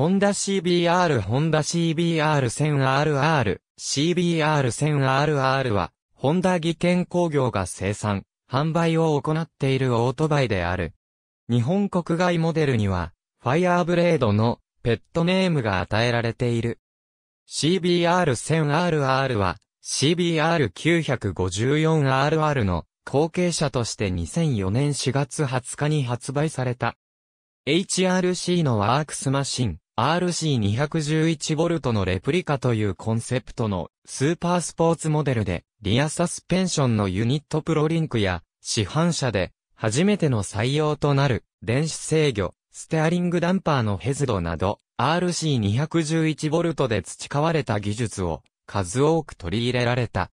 ホンダ CBR ホンダ CBR1000RR、CBR1000RR は、ホンダ技研工業が生産、販売を行っているオートバイである。日本国外モデルには、ファイアーブレードのペットネームが与えられている。CBR1000RR は、CBR954RR の後継者として2004年4月20日に発売された。HRC のワークスマシン、RC211V のレプリカというコンセプトのスーパースポーツモデルで、リアサスペンションのユニットプロリンクや、市販車で、初めての採用となる、電子制御、ステアリングダンパーのヘズドなど、RC211V で培われた技術を、数多く取り入れられた。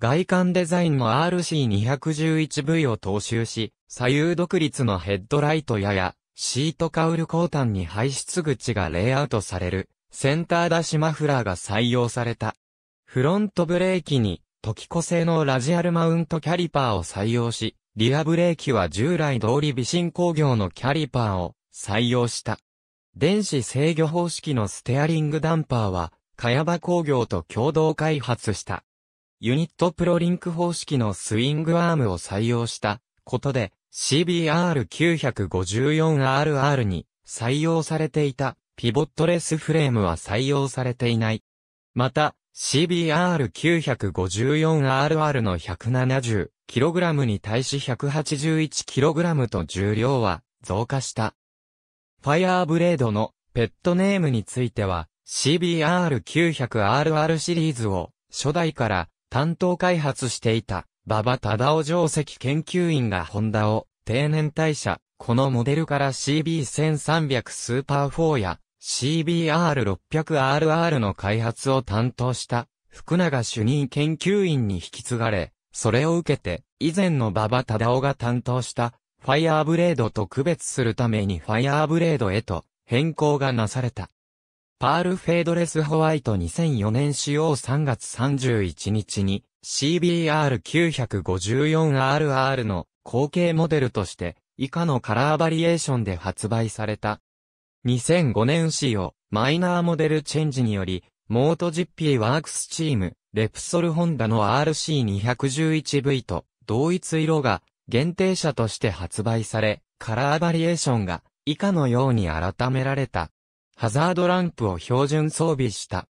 外観デザインも RC211V を踏襲し、左右独立のヘッドライトやや、シートカウル交端に排出口がレイアウトされる、センター出しマフラーが採用された。フロントブレーキに、時子製のラジアルマウントキャリパーを採用し、リアブレーキは従来通り微振工業のキャリパーを採用した。電子制御方式のステアリングダンパーは、かやば工業と共同開発した。ユニットプロリンク方式のスイングアームを採用したことで、CBR954RR に採用されていたピボットレスフレームは採用されていない。また、CBR954RR の 170kg に対し 181kg と重量は増加した。ファイアーブレードのペットネームについては CBR900RR シリーズを初代から担当開発していたバ場忠夫上席研究員がホンダを定年退社、このモデルから CB1300 スーパー4や CBR600RR の開発を担当した福永主任研究員に引き継がれ、それを受けて以前の馬場忠夫が担当したファイアーブレードと区別するためにファイアーブレードへと変更がなされた。パールフェードレスホワイト2004年使用3月31日に CBR954RR の後継モデルとして以下のカラーバリエーションで発売された。2005年仕様、マイナーモデルチェンジにより、モート GP ワークスチーム、レプソルホンダの RC211V と同一色が限定車として発売され、カラーバリエーションが以下のように改められた。ハザードランプを標準装備した。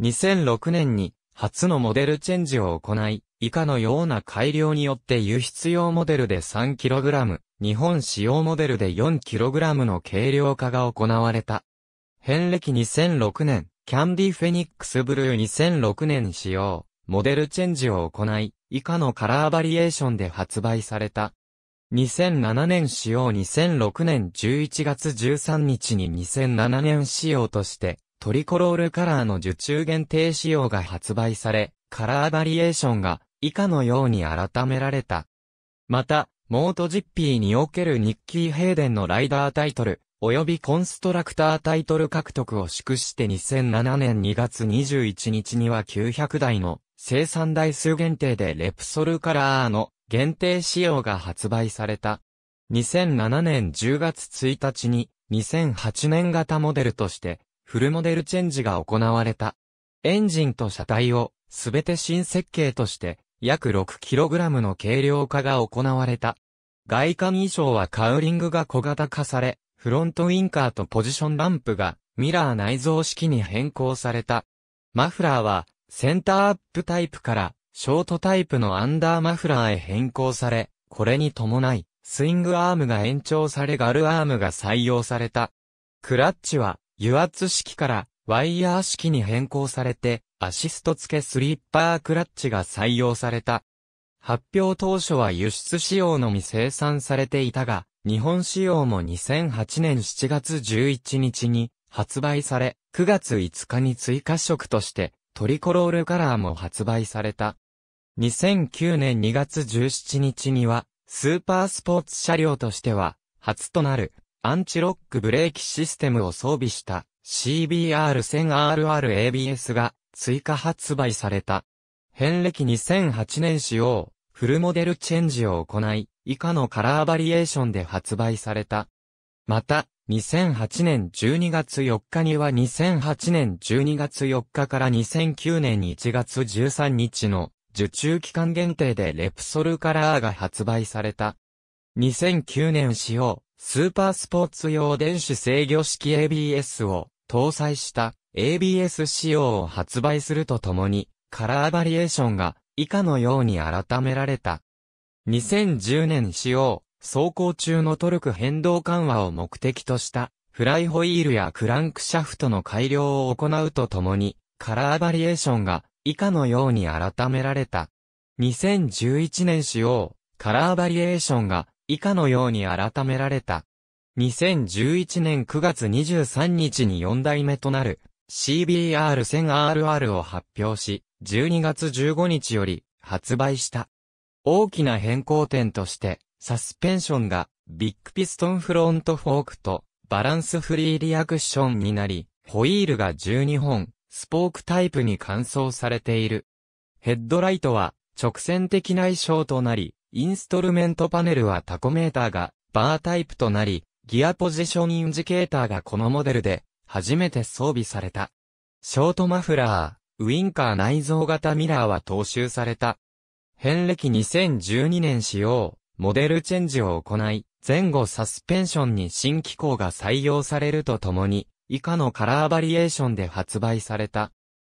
2006年に初のモデルチェンジを行い、以下のような改良によって輸出用モデルで 3kg、日本使用モデルで 4kg の軽量化が行われた。変歴2006年、キャンディフェニックスブルー2006年使用、モデルチェンジを行い、以下のカラーバリエーションで発売された。2007年使用2006年11月13日に2007年使用としてトリコロールカラーの受注限定仕様が発売され、カラーバリエーションが以下のように改められた。また、モートジッピーにおけるニッキー・ヘイデンのライダータイトル、及びコンストラクタータイトル獲得を祝して2007年2月21日には900台の生産台数限定でレプソルカラーの限定仕様が発売された。2007年10月1日に2008年型モデルとしてフルモデルチェンジが行われた。エンジンと車体を、すべて新設計として、約 6kg の軽量化が行われた。外観衣装はカウリングが小型化され、フロントウィンカーとポジションランプが、ミラー内蔵式に変更された。マフラーは、センターアップタイプから、ショートタイプのアンダーマフラーへ変更され、これに伴い、スイングアームが延長されガルアームが採用された。クラッチは、油圧式からワイヤー式に変更されて、アシスト付けスリッパークラッチが採用された。発表当初は輸出仕様のみ生産されていたが、日本仕様も2008年7月11日に発売され、9月5日に追加色としてトリコロールカラーも発売された。2009年2月17日には、スーパースポーツ車両としては、初となるアンチロックブレーキシステムを装備した CBR1000RRABS が追加発売された。変歴2008年仕様、フルモデルチェンジを行い、以下のカラーバリエーションで発売された。また、2008年12月4日には2008年12月4日から2009年1月13日の受注期間限定でレプソルカラーが発売された。2009年仕様、スーパースポーツ用電子制御式 ABS を搭載した ABS 仕様を発売するとともに、カラーバリエーションが以下のように改められた。2010年仕様、走行中のトルク変動緩和を目的としたフライホイールやクランクシャフトの改良を行うとともに、カラーバリエーションが以下のように改められた。2011年仕様、カラーバリエーションが以下のように改められた。2011年9月23日に4代目となる CBR1000RR を発表し、12月15日より発売した。大きな変更点として、サスペンションがビッグピストンフロントフォークとバランスフリーリアクションになり、ホイールが12本、スポークタイプに換装されている。ヘッドライトは直線的な衣装となり、インストルメントパネルはタコメーターがバータイプとなり、ギアポジションインジケーターがこのモデルで初めて装備された。ショートマフラー、ウィンカー内蔵型ミラーは踏襲された。変歴2012年使用、モデルチェンジを行い、前後サスペンションに新機構が採用されるとともに、以下のカラーバリエーションで発売された。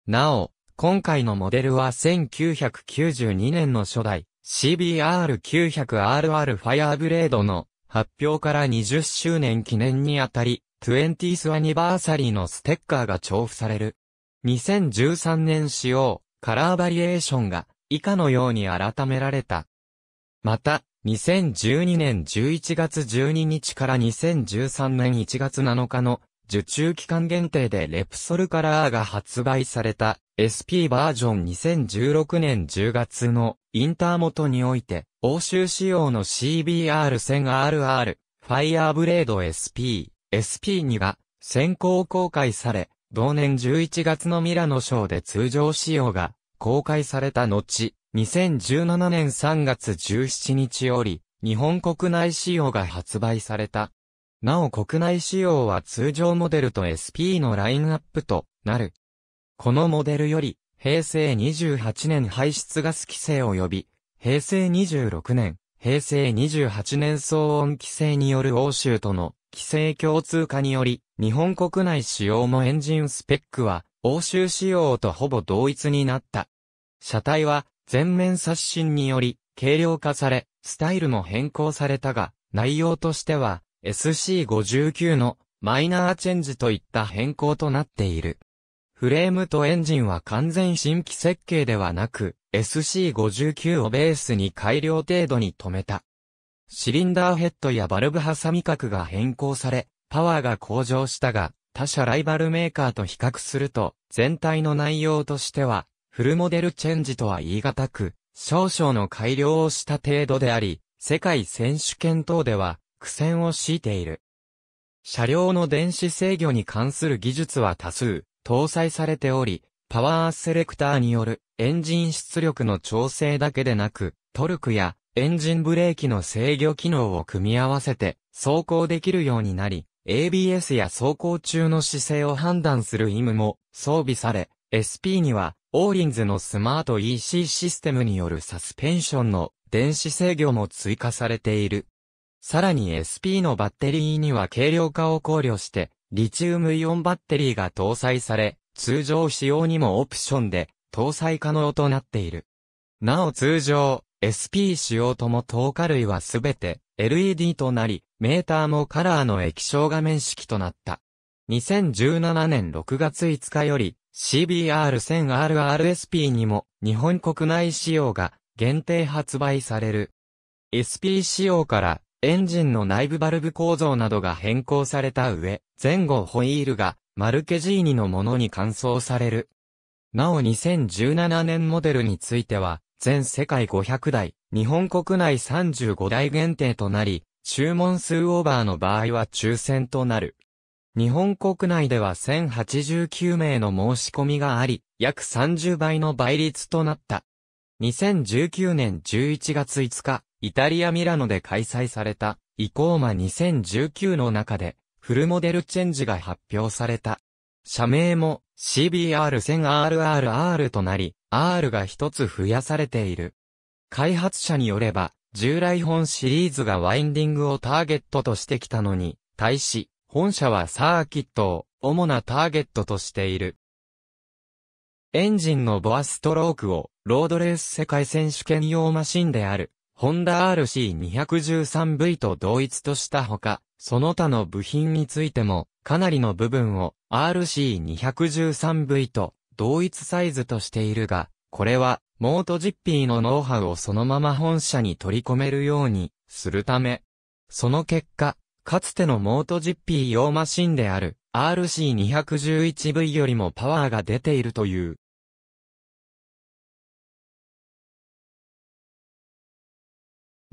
なお、今回のモデルは1992年の初代、CBR900RR ファイアーブレードの発表から20周年記念にあたり、20th アニバーサリーのステッカーが重複される。2013年仕様、カラーバリエーションが以下のように改められた。また、2012年11月12日から2013年1月7日の受注期間限定でレプソルカラーが発売された SP バージョン2016年10月のインター元において、欧州仕様の CBR1000RR、Fireblade SP、SP2 が先行公開され、同年11月のミラノショーで通常仕様が公開された後、2017年3月17日より、日本国内仕様が発売された。なお国内仕様は通常モデルと SP のラインアップとなる。このモデルより、平成28年排出ガス規制及び、平成26年、平成28年騒音規制による欧州との規制共通化により、日本国内仕様のエンジンスペックは、欧州仕様とほぼ同一になった。車体は、全面刷新により、軽量化され、スタイルも変更されたが、内容としては、SC59 のマイナーチェンジといった変更となっている。フレームとエンジンは完全新規設計ではなく、SC59 をベースに改良程度に止めた。シリンダーヘッドやバルブ挟み角が変更され、パワーが向上したが、他社ライバルメーカーと比較すると、全体の内容としては、フルモデルチェンジとは言い難く、少々の改良をした程度であり、世界選手権等では、苦戦を強いている。車両の電子制御に関する技術は多数搭載されており、パワーセレクターによるエンジン出力の調整だけでなく、トルクやエンジンブレーキの制御機能を組み合わせて走行できるようになり、ABS や走行中の姿勢を判断する意味も装備され、SP にはオーリンズのスマート EC システムによるサスペンションの電子制御も追加されている。さらに SP のバッテリーには軽量化を考慮して、リチウムイオンバッテリーが搭載され、通常使用にもオプションで搭載可能となっている。なお通常、SP 使用とも透過類はすべて LED となり、メーターもカラーの液晶画面式となった。2017年6月5日より CBR1000RRSP にも日本国内仕様が限定発売される。SP 仕様からエンジンの内部バルブ構造などが変更された上、前後ホイールがマルケジーニのものに換装される。なお2017年モデルについては、全世界500台、日本国内35台限定となり、注文数オーバーの場合は抽選となる。日本国内では1089名の申し込みがあり、約30倍の倍率となった。2019年11月5日、イタリア・ミラノで開催された、イコーマ2019の中で、フルモデルチェンジが発表された。社名も CBR1000RRR となり、R が一つ増やされている。開発者によれば、従来本シリーズがワインディングをターゲットとしてきたのに、対し、本社はサーキットを主なターゲットとしている。エンジンのボアストロークをロードレース世界選手権用マシンであるホンダ RC213V と同一としたほか、その他の部品についても、かなりの部分を RC213V と同一サイズとしているが、これは、モートジッピーのノウハウをそのまま本社に取り込めるようにするため、その結果、かつてのモートジッピー用マシンである RC211V よりもパワーが出ているという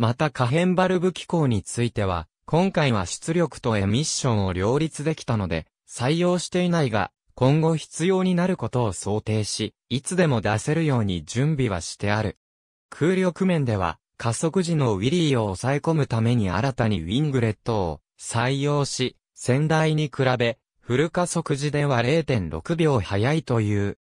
また可変バルブ機構については、今回は出力とエミッションを両立できたので、採用していないが、今後必要になることを想定し、いつでも出せるように準備はしてある。空力面では、加速時のウィリーを抑え込むために新たにウィングレットを採用し、先代に比べ、フル加速時では0.6秒早いという。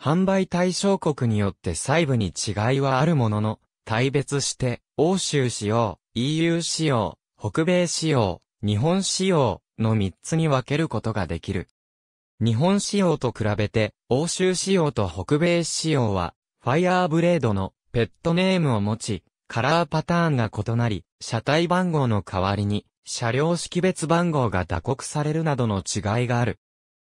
販売対象国によって細部に違いはあるものの、大別して、欧州仕様、EU 仕様、北米仕様、日本仕様の3つに分けることができる。日本仕様と比べて、欧州仕様と北米仕様は、ファイアーブレードのペットネームを持ち、カラーパターンが異なり、車体番号の代わりに、車両識別番号が打刻されるなどの違いがある。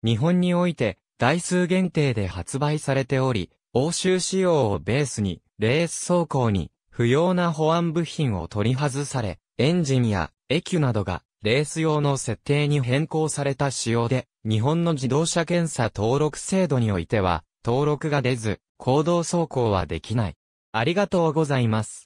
日本において、台数限定で発売されており、欧州仕様をベースに、レース走行に不要な保安部品を取り外され、エンジンやエキュなどがレース用の設定に変更された仕様で、日本の自動車検査登録制度においては、登録が出ず、行動走行はできない。ありがとうございます。